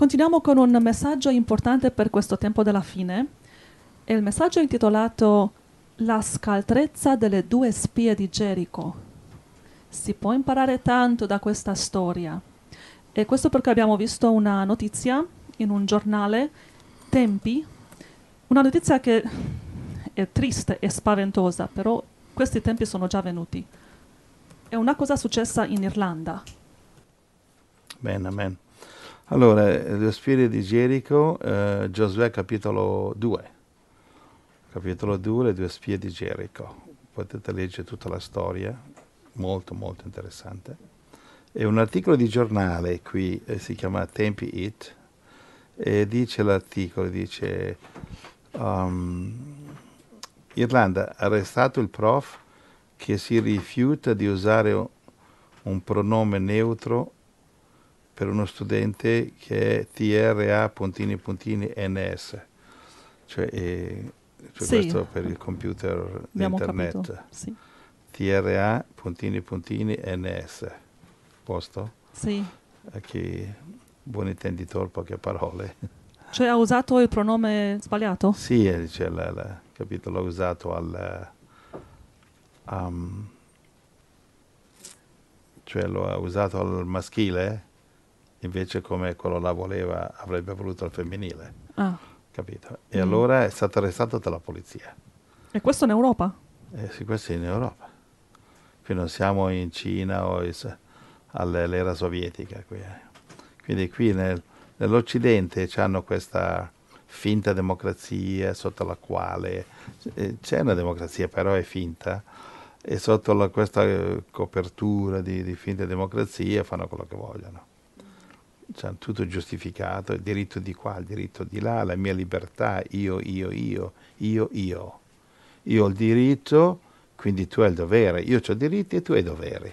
Continuiamo con un messaggio importante per questo tempo della fine. Il messaggio è intitolato La scaltrezza delle due spie di Gerico. Si può imparare tanto da questa storia. E questo perché abbiamo visto una notizia in un giornale, Tempi, una notizia che è triste e spaventosa, però questi tempi sono già venuti. È una cosa successa in Irlanda. Bene, amen. Allora, le sfide di Gerico, eh, Giosuè capitolo 2, capitolo 2, le due spie di Gerico. Potete leggere tutta la storia, molto molto interessante. E un articolo di giornale qui, eh, si chiama Tempi It, e dice l'articolo, dice um, Irlanda arrestato il prof che si rifiuta di usare un pronome neutro per uno studente che è TRA puntini puntini NS, cioè, e, eh, cioè sì. questo per il computer Abbiamo internet. Sì. TRA puntini puntini NS, posto? Sì. A chi buon intenditor, poche parole. Cioè ha usato il pronome sbagliato? Sì, cioè, la, la, capito, l'ho usato al... Um, cioè lo usato al maschile invece come quello là voleva, avrebbe voluto il femminile. Ah. Capito? E mm. allora è stato arrestato dalla polizia. E questo in Europa? Eh sì, questo in Europa. Qui non siamo in Cina o in, all'era sovietica. Qui, eh. Quindi qui nel, nell'Occidente hanno questa finta democrazia sotto la quale eh, c'è una democrazia però è finta e sotto la, questa eh, copertura di, di finta democrazia fanno quello che vogliono cioè, tutto giustificato, il diritto di qua, il diritto di là, la mia libertà, io, io, io, io, io. Io ho il diritto, quindi tu hai il dovere, io ho diritti e tu hai doveri.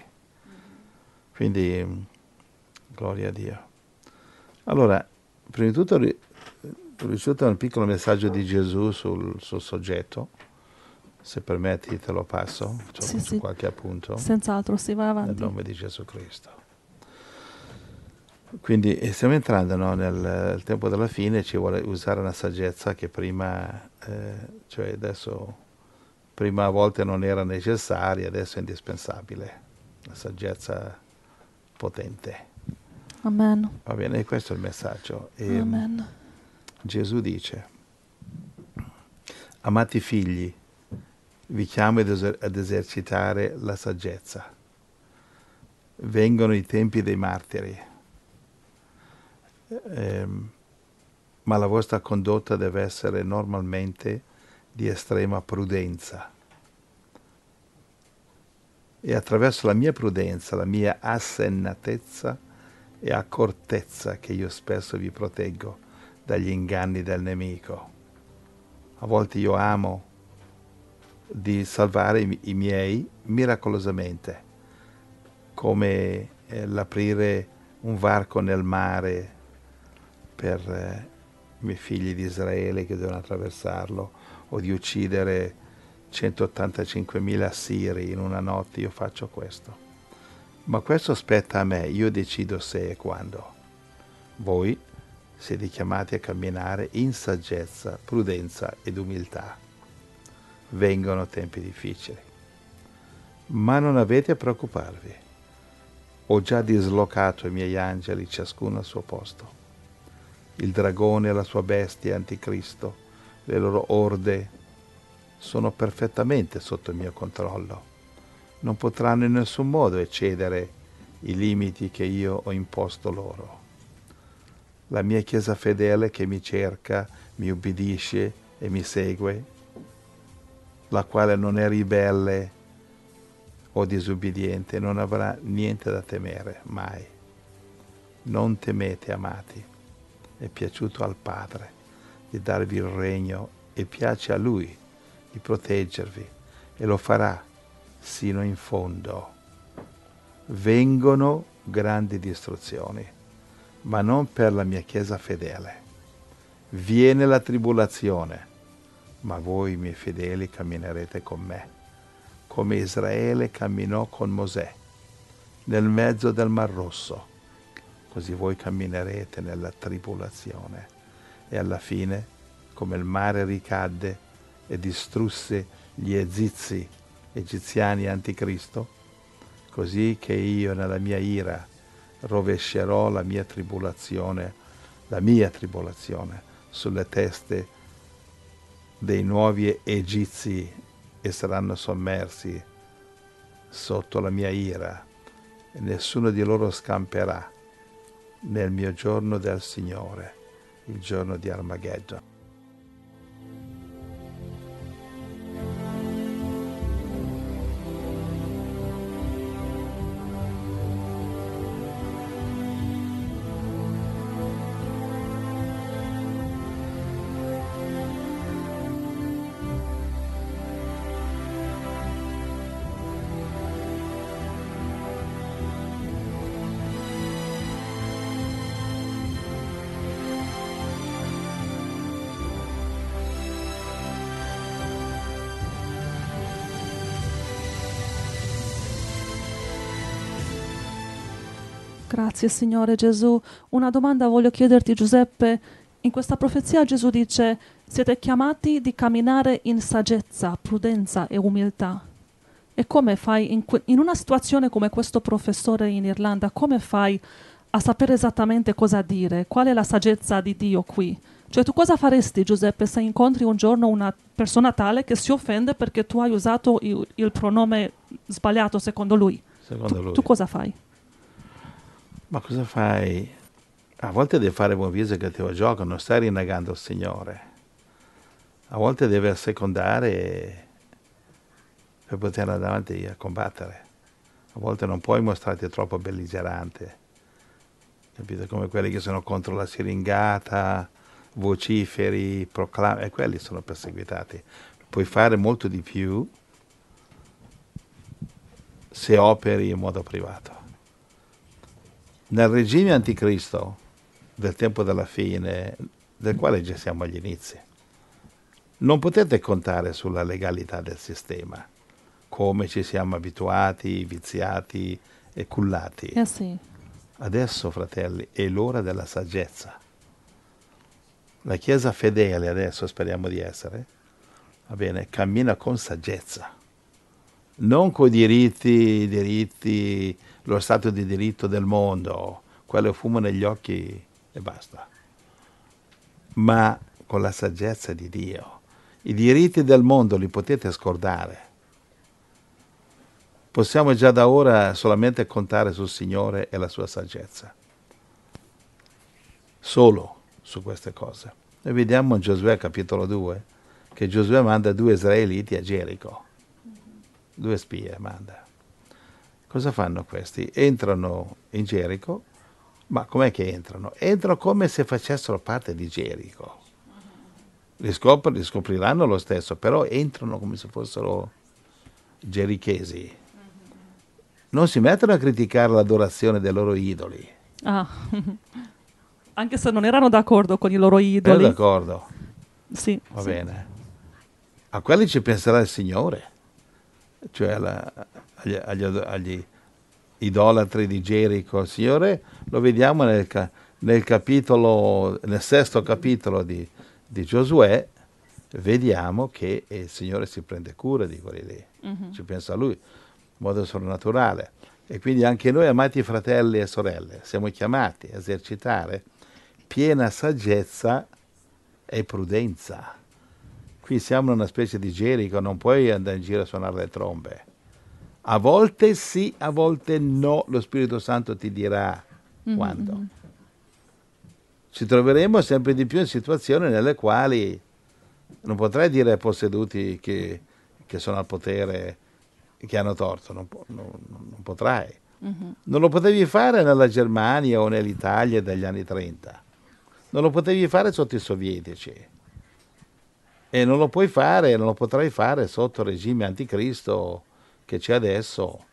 Quindi, gloria a Dio. Allora, prima di tutto ho ricevuto un piccolo messaggio di Gesù sul, sul soggetto, se permetti te lo passo, cioè sì, su sì. qualche appunto. Senz'altro, si va avanti. Nel nome di Gesù Cristo. Quindi eh, stiamo entrando no, nel, tempo della fine, ci vuole usare una saggezza che prima, eh, cioè adesso, prima a volte non era necessaria, adesso è indispensabile, una saggezza potente. Amen. Va bene, questo è il messaggio. E ehm, Amen. Gesù dice, amati figli, vi chiamo ad esercitare la saggezza. Vengono i tempi dei martiri eh, ma la vostra condotta deve essere normalmente di estrema prudenza. E attraverso la mia prudenza, la mia assennatezza e accortezza che io spesso vi proteggo dagli inganni del nemico. A volte io amo di salvare i miei miracolosamente, come eh, l'aprire un varco nel mare per eh, i miei figli di Israele che devono attraversarlo o di uccidere 185.000 assiri in una notte, io faccio questo. Ma questo spetta a me, io decido se e quando. Voi siete chiamati a camminare in saggezza, prudenza ed umiltà. Vengono tempi difficili. Ma non avete a preoccuparvi. Ho già dislocato i miei angeli, ciascuno al suo posto il dragone e la sua bestia anticristo, le loro orde, sono perfettamente sotto il mio controllo. Non potranno in nessun modo eccedere i limiti che io ho imposto loro. La mia Chiesa fedele che mi cerca, mi ubbidisce e mi segue, la quale non è ribelle o disubbidiente, non avrà niente da temere, mai. Non temete, amati è piaciuto al Padre di darvi il regno e piace a Lui di proteggervi e lo farà sino in fondo. Vengono grandi distruzioni, ma non per la mia Chiesa fedele. Viene la tribolazione, ma voi miei fedeli camminerete con me, come Israele camminò con Mosè nel mezzo del Mar Rosso così voi camminerete nella tribolazione. E alla fine, come il mare ricadde e distrusse gli egizi, egiziani anticristo, così che io nella mia ira rovescerò la mia tribolazione, la mia tribolazione sulle teste dei nuovi egizi e saranno sommersi sotto la mia ira e nessuno di loro scamperà nel mio giorno del Signore, il giorno di Armageddon. Grazie Signore Gesù. Una domanda voglio chiederti Giuseppe. In questa profezia Gesù dice siete chiamati di camminare in saggezza, prudenza e umiltà. E come fai in, in una situazione come questo professore in Irlanda, come fai a sapere esattamente cosa dire? Qual è la saggezza di Dio qui? Cioè tu cosa faresti Giuseppe se incontri un giorno una persona tale che si offende perché tu hai usato il, il pronome sbagliato secondo lui? Secondo tu, lui. Tu cosa fai? Ma cosa fai? A volte devi fare buon viso che e cattivo gioco, non stai rinnegando il Signore. A volte devi assecondare per poter andare avanti a combattere. A volte non puoi mostrarti troppo belligerante, capito? Come quelli che sono contro la siringata, vociferi, proclami, e quelli sono perseguitati. Puoi fare molto di più se operi in modo privato nel regime anticristo del tempo della fine, del quale già siamo agli inizi, non potete contare sulla legalità del sistema, come ci siamo abituati, viziati e cullati. Eh sì. Adesso, fratelli, è l'ora della saggezza. La Chiesa fedele adesso, speriamo di essere, va bene, cammina con saggezza, non con i diritti, diritti lo Stato di diritto del mondo, quello fumo negli occhi e basta. Ma con la saggezza di Dio, i diritti del mondo li potete scordare. Possiamo già da ora solamente contare sul Signore e la sua saggezza. Solo su queste cose. E vediamo in Giosuè capitolo 2 che Giosuè manda due israeliti a Gerico. Due spie manda Cosa fanno questi? Entrano in Gerico, ma com'è che entrano? Entrano come se facessero parte di Gerico. Li, scop- li scopriranno lo stesso, però entrano come se fossero gerichesi. Non si mettono a criticare l'adorazione dei loro idoli. Ah. Anche se non erano d'accordo con i loro idoli. Erano d'accordo. Sì. Va sì. bene. A quelli ci penserà il Signore. Cioè la, agli, agli, agli idolatri di Gerico. Signore, lo vediamo nel, nel, capitolo, nel sesto capitolo di, di, Giosuè, vediamo che il Signore si prende cura di quelli lì, mm-hmm. ci pensa a Lui, in modo soprannaturale. E quindi anche noi, amati fratelli e sorelle, siamo chiamati a esercitare piena saggezza e prudenza. Qui siamo in una specie di Gerico, non puoi andare in giro a suonare le trombe a volte sì, a volte no, lo Spirito Santo ti dirà mm-hmm. quando. Mm-hmm. Ci troveremo sempre di più in situazioni nelle quali non potrei dire ai posseduti che, che, sono al potere che hanno torto, non, non, non potrai. Mm-hmm. Non lo potevi fare nella Germania o nell'Italia degli anni 30, non lo potevi fare sotto i sovietici e non lo puoi fare, non lo potrai fare sotto regime anticristo che c'è adesso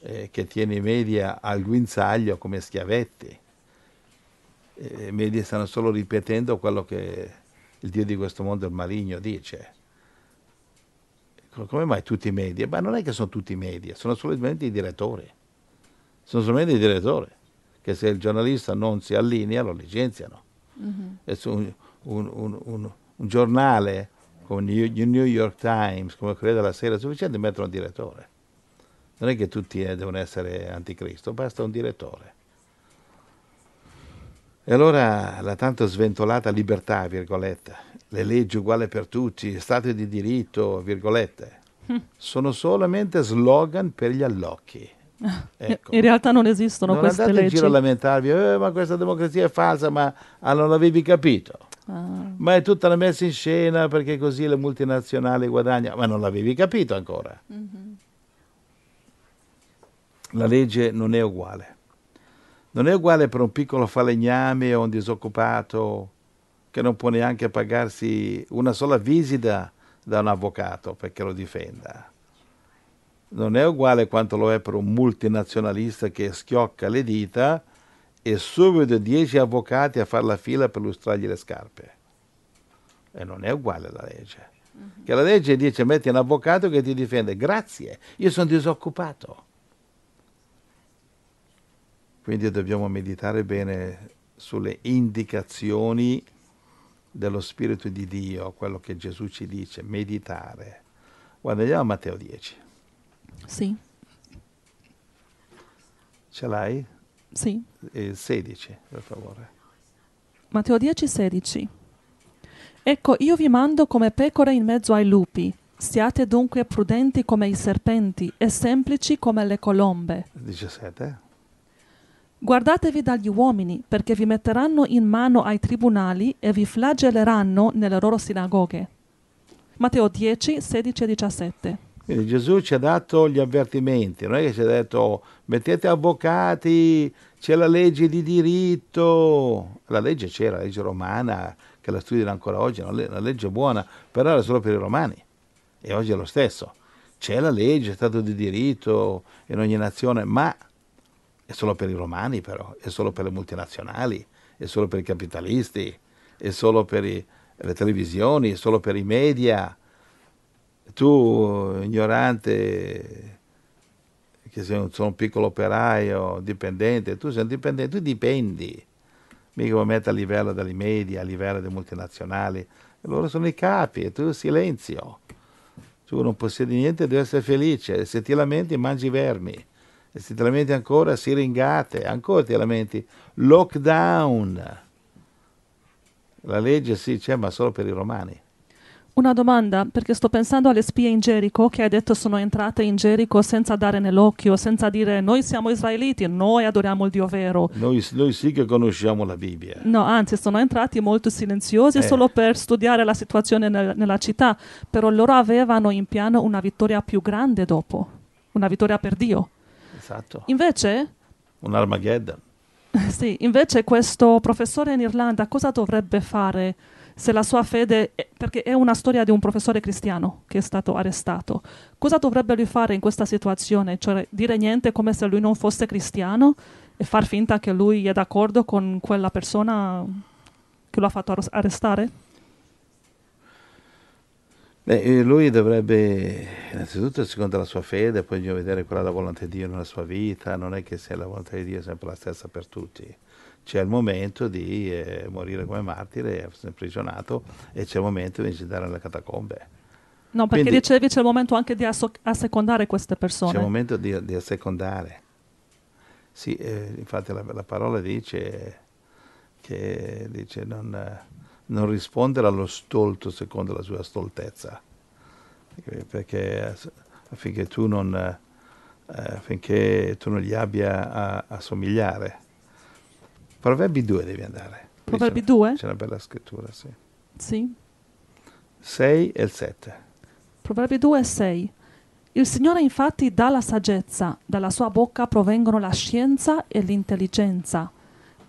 eh, che tiene i media al guinzaglio come schiavetti. I eh, media stanno solo ripetendo quello che il Dio di questo mondo, il maligno, dice. Come mai tutti i media? Ma non è che sono tutti i media, sono solamente i direttori. Sono solamente i direttori che se il giornalista non si allinea lo licenziano. Mm-hmm. Un, un, un, un giornale con il New York Times, come Corriere la Sera, sufficiente mettere un direttore. Non è che tutti eh, devono essere anticristo, basta un direttore. E allora la tanto sventolata libertà, virgolette, le leggi uguali per tutti, Stato di diritto, virgolette, sono solamente slogan per gli allocchi. Ecco. In realtà non esistono non queste leggi. Non andate in giro a lamentarvi, eh, ma questa democrazia è falsa, ma ah, non l'avevi capito. Ah. Ma è tutta la messa in scena perché così le multinazionali guadagnano. Ma non l'avevi capito ancora. Mm-hmm. La legge non è uguale. Non è uguale per un piccolo falegname o un disoccupato che non può neanche pagarsi una sola visita da un avvocato perché lo difenda. Non è uguale quanto lo è per un multinazionalista che schiocca le dita e subito dieci avvocati a fare la fila per lustrargli le scarpe. E non è uguale alla legge. Mhm. Che la legge dice metti un avvocato che ti difende, grazie, io sono disoccupato. Quindi dobbiamo meditare bene sulle indicazioni dello Spirito di Dio, quello che Gesù ci dice, meditare. Guarda, andiamo a Matteo 10. Sì. Ce l'hai? Sì. E 16, per favore. Matteo 10, 16. Ecco, io vi mando come pecore in mezzo ai lupi. Siate dunque prudenti come i serpenti e semplici come le colombe. 17. Guardatevi dagli uomini, perché vi metteranno in mano ai tribunali e vi flagelleranno nelle loro sinagoghe. Matteo 10, 16 e 17. Quindi Gesù ci ha dato gli avvertimenti, non è che ci ha detto mettete avvocati, c'è la legge di diritto, la legge c'era, la legge romana, che la studiano ancora oggi, la una legge buona, però era solo per i romani e oggi è lo stesso. C'è la legge, è stato di diritto in ogni nazione, ma è solo per i romani però, è solo per le multinazionali, è solo per i capitalisti, è solo per i, le televisioni, è solo per i media, tu, ignorante, che sei un, sono un piccolo operaio, dipendente, tu sei un dipendente, tu dipendi. Mica vuoi mettere a livello delle media, a livello delle multinazionali. Loro sono i capi e tu silenzio. Tu non possiedi niente, devi essere felice. Se ti lamenti, mangi vermi. E se ti lamenti ancora, si ringate. Ancora ti lamenti. Lockdown. La legge sì c'è, ma solo per i romani. Una domanda, perché sto pensando alle spie in Gerico che hai detto sono entrate in Gerico senza dare nell'occhio, senza dire noi siamo israeliti, noi adoriamo il Dio vero. Noi, noi sì che conosciamo la Bibbia. No, anzi, sono entrati molto silenziosi eh. solo per studiare la situazione nel, nella città, però loro avevano in piano una vittoria più grande dopo, una vittoria per Dio. Esatto. Invece... Un Armageddon. Sì, invece questo professore in Irlanda cosa dovrebbe fare? se la sua fede, è, perché è una storia di un professore cristiano che è stato arrestato, cosa dovrebbe lui fare in questa situazione? Cioè dire niente come se lui non fosse cristiano e far finta che lui è d'accordo con quella persona che lo ha fatto arrestare? Beh, eh, lui dovrebbe, innanzitutto, secondo la sua fede, poi bisogna vedere qual è la volontà di Dio nella sua vita, non è che sia la volontà di Dio sempre la stessa per tutti c'è il momento di eh, morire come martire, imprigionato, e c'è il momento di visitare le catacombe. No, perché Quindi, dicevi c'è il momento anche di asso- assecondare queste persone. C'è il momento di, di assecondare. Sì, eh, infatti la, la, parola dice che dice non, non, rispondere allo stolto secondo la sua stoltezza, eh, perché affinché tu non, eh, affinché tu non gli abbia a, a somigliare Proverbi 2 devi andare. Proverbi 2? C'è, una bella scrittura, sì. Sì. 6 e il 7. Proverbi 2 e 6. Il Signore infatti dà la saggezza, dalla sua bocca provengono la scienza e l'intelligenza.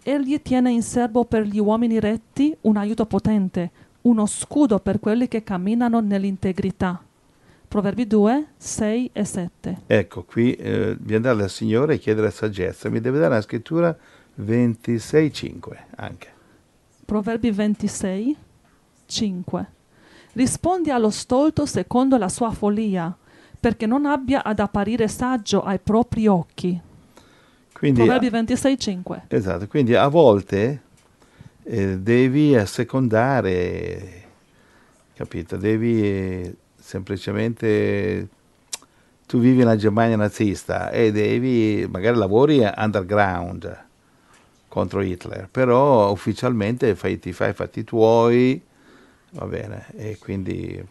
Egli tiene in serbo per gli uomini retti un aiuto potente, uno scudo per quelli che camminano nell'integrità. Proverbi 2, 6 e 7. Ecco, qui eh, vi andare al Signore e chiedere saggezza. Mi deve dare una scrittura 26,5 anche. Proverbi 26, 5. Rispondi allo stolto secondo la sua follia, perché non abbia ad apparire saggio ai propri occhi. Quindi, Proverbi 26, 5. Esatto, quindi a volte eh, devi assecondare, capito? Devi eh, semplicemente tu vivi nella Germania nazista e devi, magari lavori underground, contro Hitler, però ufficialmente fai, ti fai i fatti tuoi, va bene, e quindi...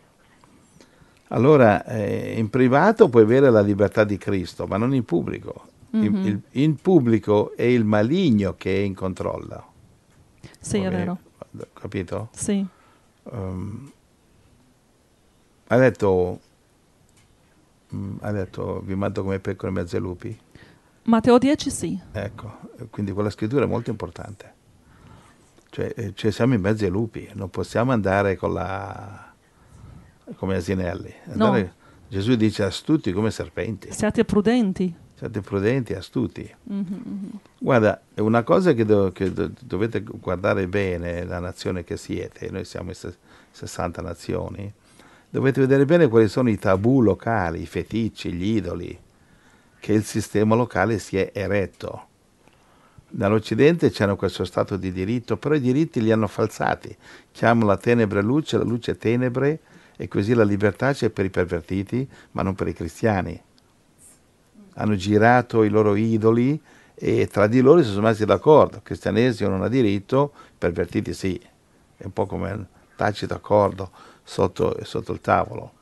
Allora, eh, in privato puoi avere la libertà di Cristo, ma non in pubblico. Mm-hmm. Il, mhm. il, in pubblico è il maligno che è in controllo. Sì, okay. è vero. Capito? Sì. Um, ha detto, mm, ha detto, vi mando come pecore in mezzo ai lupi? Matteo 10 sì. Ecco, quindi quella scrittura è molto importante. Cioè, eh, cioè siamo in mezzo ai lupi, non possiamo andare la, come asinelli. Andare, no. Gesù dice astuti come serpenti. Siate prudenti. Siate prudenti, astuti. Mm-hmm, Guarda, una cosa che, do, che do, dovete guardare bene la nazione che siete, noi siamo 60 nazioni, dovete vedere bene quali sono i tabù locali, i feticci, gli idoli, che il sistema locale si è eretto. Dall'Occidente c'era questo stato di diritto, però i diritti li hanno falsati. Chiamano la tenebre luce, la luce tenebre, e così la libertà c'è per i pervertiti, ma non per i cristiani. Hanno girato i loro idoli e tra di loro si sono messi d'accordo. Il Cristianesimo non ha diritto, i pervertiti sì. È un po' come un tacito accordo sotto, sotto il tavolo.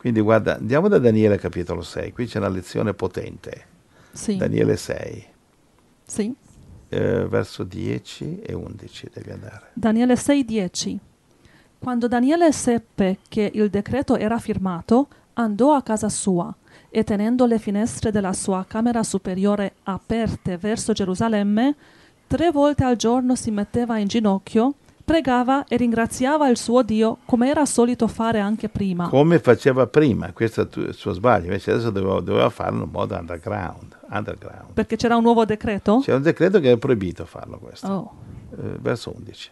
Quindi guarda, andiamo da Daniele capitolo 6, qui c'è una lezione potente. Sì. Daniele 6. Sì. Eh, verso 10 e 11 devi andare. Daniele 6, 10. Quando Daniele seppe che il decreto era firmato, andò a casa sua e tenendo le finestre della sua camera superiore aperte verso Gerusalemme, tre volte al giorno si metteva in ginocchio pregava e ringraziava il suo Dio come era solito fare anche prima. Come faceva prima, questo è il suo sbaglio, invece adesso doveva, doveva farlo in un modo underground, underground. Perché c'era un nuovo decreto? C'era un decreto che era proibito farlo questo, oh. eh, verso 11.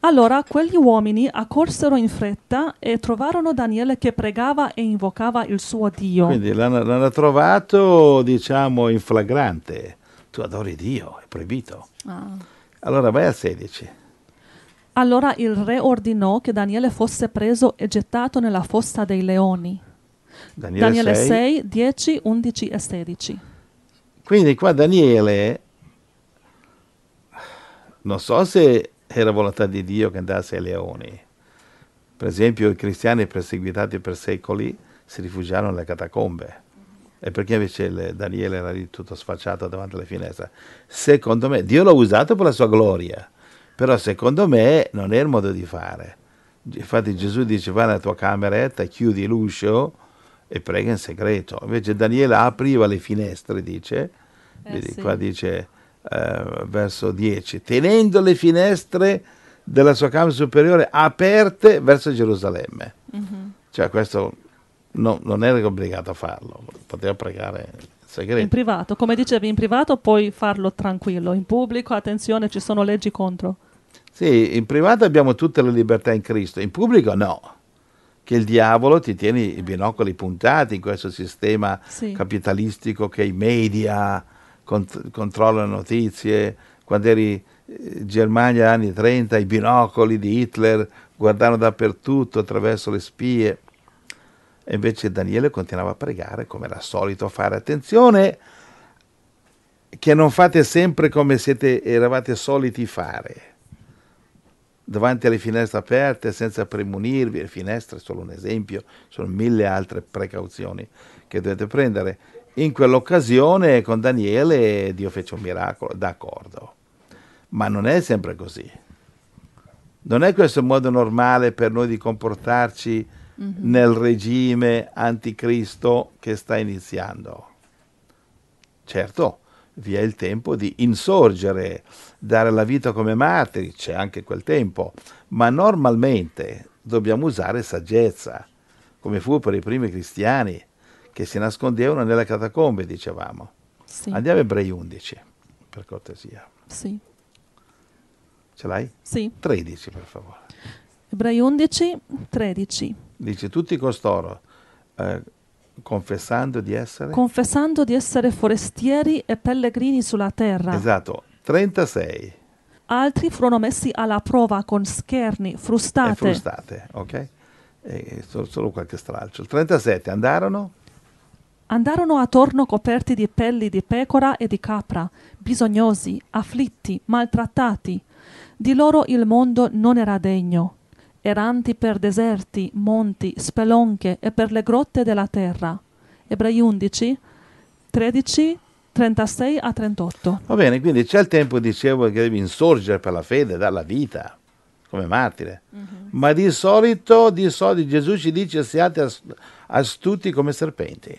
Allora quegli uomini accorsero in fretta e trovarono Daniele che pregava e invocava il suo Dio. Quindi l'hanno, l'hanno trovato, diciamo, in flagrante. Tu adori Dio, è proibito. Ah. Allora vai a 16. Allora il re ordinò che Daniele fosse preso e gettato nella fossa dei leoni. Daniele, Daniele 6, 6, 10, 11 e 16. Quindi qua Daniele, non so se era volontà di Dio che andasse ai leoni. Per esempio i cristiani perseguitati per secoli si rifugiarono nelle catacombe. E perché invece Daniele era lì tutto sfacciato davanti alla finestra? Secondo me Dio l'ha usato per la sua gloria però secondo me non è il modo di fare. Infatti Gesù dice vai nella tua cameretta, chiudi l'uscio e prega in segreto. Invece Daniele apriva le finestre, dice, eh, vedi sì. qua dice eh, verso 10, tenendo le finestre della sua camera superiore aperte verso Gerusalemme. Mm-hmm. Cioè questo no, non era obbligato a farlo, poteva pregare in segreto. In privato, come dicevi, in privato puoi farlo tranquillo, in pubblico attenzione, ci sono leggi contro. Sì, in privato abbiamo tutte le libertà in Cristo, in pubblico no. Che il diavolo ti tiene i binocoli puntati in questo sistema sì. capitalistico che i media cont- controllano notizie. Quando eri in eh, Germania negli anni 30, i binocoli di Hitler guardavano dappertutto attraverso le spie. E invece Daniele continuava a pregare come era solito fare. Attenzione che non fate sempre come siete, eravate soliti fare davanti alle finestre aperte senza premunirvi, le finestre sono un esempio, sono mille altre precauzioni che dovete prendere. In quell'occasione con Daniele Dio fece un miracolo, d'accordo, ma non è sempre così. Non è questo il modo normale per noi di comportarci mm-hmm. nel regime anticristo che sta iniziando. Certo, vi è il tempo di insorgere, dare la vita come martiri, c'è anche quel tempo, ma normalmente dobbiamo usare saggezza, come fu per i primi cristiani che si nascondevano nelle catacombe, dicevamo. Sì. Andiamo a Ebrei 11, per cortesia. Sì. Ce l'hai? Sì. 13, per favore. Ebrei 11, 13. Dice, tutti costoro, eh, confessando di essere... Confessando di essere forestieri e pellegrini sulla terra. Esatto, 36. Altri furono messi alla prova con scherni, frustate. E frustate, ok? E solo, solo qualche stralcio. 37. Andarono? Andarono attorno coperti di pelli di pecora e di capra, bisognosi, afflitti, maltrattati. Di loro il mondo non era degno. Eranti per deserti, monti, spelonche e per le grotte della terra. Ebrei 11, 13, 36 a 38. Va bene, quindi c'è il tempo, dicevo, che devi insorgere per la fede, dalla vita come martire. Uh-huh. Ma di solito, di solito Gesù ci dice siate astuti come serpenti.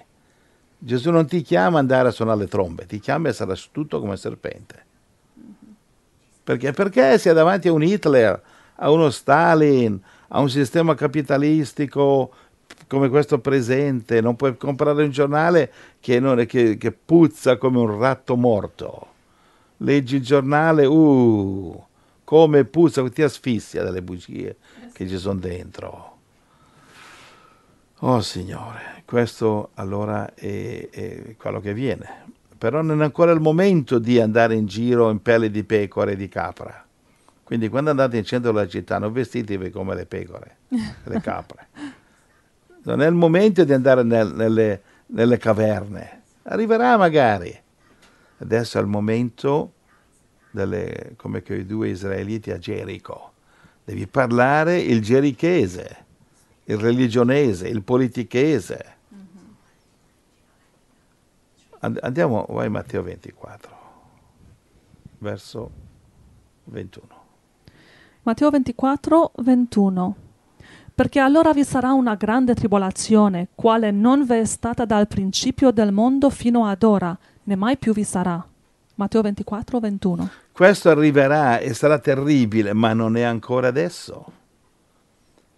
Gesù non ti chiama ad andare a suonare le trombe, ti chiama a essere astuto come serpente. Mhm. Perché? Perché si è davanti a un Hitler, a uno Stalin, a un sistema capitalistico come questo presente, non puoi comprare un giornale che, non, che, che puzza come un ratto morto. Leggi il giornale, uh, come puzza, ti asfissia dalle bugie che ci sono dentro. Oh Signore, questo allora è, è quello che viene. Però non è ancora il momento di andare in giro in pelle di pecore e di capra. Quindi quando andate in centro della città non vestitevi come le pecore, le capre. Non è il momento di andare nel, nelle, nelle caverne. Arriverà magari. Adesso è il momento delle, come quei due israeliti a Gerico. Devi parlare il gerichese, il religionese, il politichese. Mm-hmm. Andiamo, vai Matteo 24, verso 21. Matteo 24, 21 perché allora vi sarà una grande tribolazione, quale non vi è stata dal principio del mondo fino ad ora, né mai più vi sarà. Matteo 24, 21. Questo arriverà e sarà terribile, ma non è ancora adesso.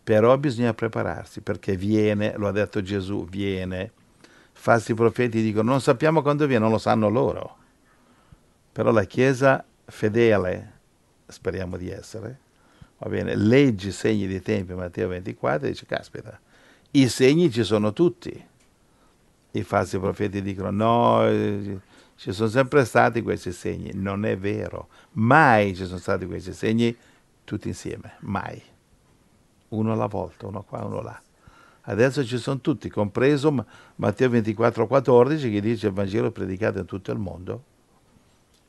Però bisogna prepararsi perché viene, lo ha detto Gesù, viene. Falsi profeti dicono non sappiamo quando viene, non lo sanno loro. Però la Chiesa fedele, speriamo di essere, va bene, leggi i segni dei tempi, Matteo 24, e dice, caspita, i segni ci sono tutti. I falsi profeti dicono, no, eh, ci sono sempre stati questi segni. Non è vero, mai ci sono stati questi segni tutti insieme, mai. Uno alla volta, uno qua, uno là. Adesso ci sono tutti, compreso Matteo 24, 14, che dice il Vangelo predicato in tutto il mondo.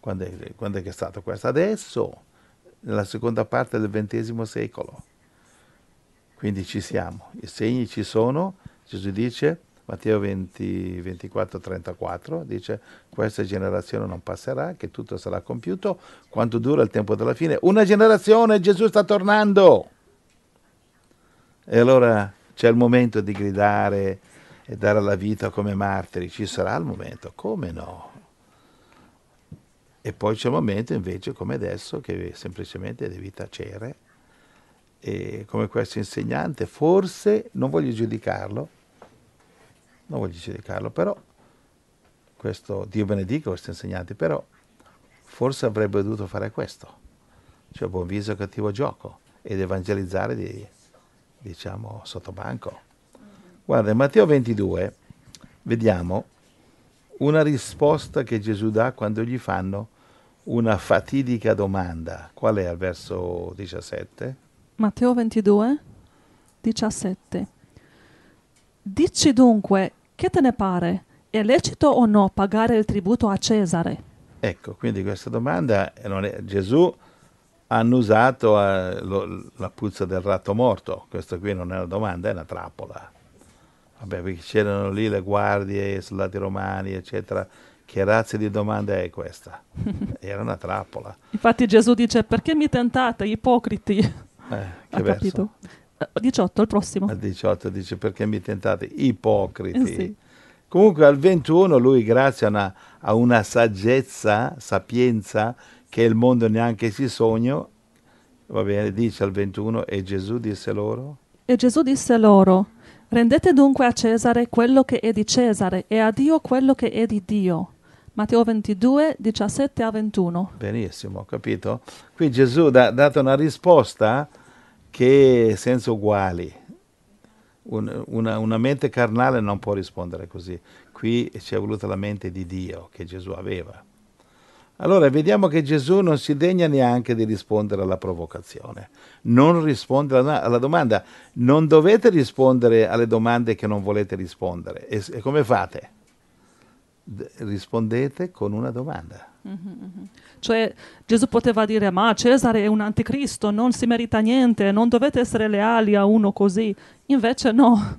Quando è, quando è che è stato questo? Adesso nella seconda parte del XX secolo. Quindi ci siamo, i segni ci sono, Gesù dice, Matteo 20, 24, 34, dice questa generazione non passerà, che tutto sarà compiuto, quanto dura il tempo della fine? Una generazione, Gesù sta tornando! E allora c'è il momento di gridare e dare la vita come martiri, ci sarà il momento, come no? E poi c'è un momento invece come adesso che semplicemente devi tacere e come questo insegnante forse non voglio giudicarlo, non voglio giudicarlo, però questo, Dio benedica questo insegnante però forse avrebbe dovuto fare questo, cioè buon viso e cattivo gioco ed evangelizzare di, diciamo sottobanco. Guarda, in Matteo 22 vediamo una risposta che Gesù dà quando gli fanno una fatidica domanda. Qual è il verso 17? Matteo 22, 17. Dici dunque, che te ne pare? È lecito o no pagare il tributo a Cesare? Ecco, quindi questa domanda eh, è, Gesù ha annusato eh, lo, la puzza del ratto morto. Questa qui non è una domanda, è una trappola. Vabbè, perché c'erano lì le guardie, i soldati romani, eccetera. Che razza di domanda è questa? Era una trappola. Infatti Gesù dice, perché mi tentate, ipocriti? Eh, che verso? 18, eh, il prossimo. Al 18 dice, perché mi tentate, ipocriti. Eh sì. Comunque al 21 lui, grazie a una, a una saggezza, sapienza, che il mondo neanche si sogno, va bene, dice al 21, e Gesù disse loro? E Gesù disse loro, Rendete dunque a Cesare quello che è di Cesare e a Dio quello che è di Dio. Matteo 22, 17 a 21. Benissimo, capito? Qui Gesù ha da, dato una risposta che è senza uguali. Un, una, una, mente carnale non può rispondere così. Qui ci è voluta la mente di Dio che Gesù aveva. Allora vediamo che Gesù non si degna neanche di rispondere alla provocazione, non risponde alla domanda. Non dovete rispondere alle domande che non volete rispondere. E, e come fate? D- rispondete con una domanda. Cioè Gesù poteva dire ma Cesare è un anticristo, non si merita niente, non dovete essere leali a uno così. Invece no,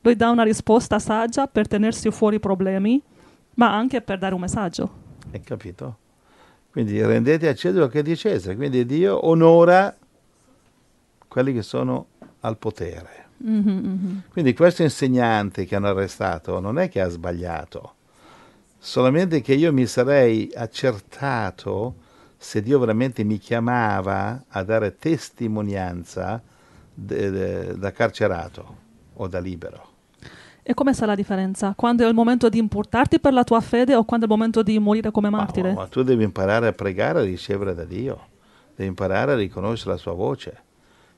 lui dà una risposta saggia per tenersi fuori i problemi, ma anche per dare un messaggio. Hai capito? Quindi rendete a Cesare quello che è di Cesare. Quindi Dio onora quelli che sono al potere. Mm-hmm, mm-hmm. Quindi questo insegnante che hanno arrestato non è che ha sbagliato, solamente che io mi sarei accertato se Dio veramente mi chiamava a dare testimonianza de, de, da carcerato o da libero. E come sarà la differenza? Quando è il momento di importarti per la tua fede o quando è il momento di morire come martire? Ma, ma, ma tu devi imparare a pregare e a ricevere da Dio, devi imparare a riconoscere la sua voce.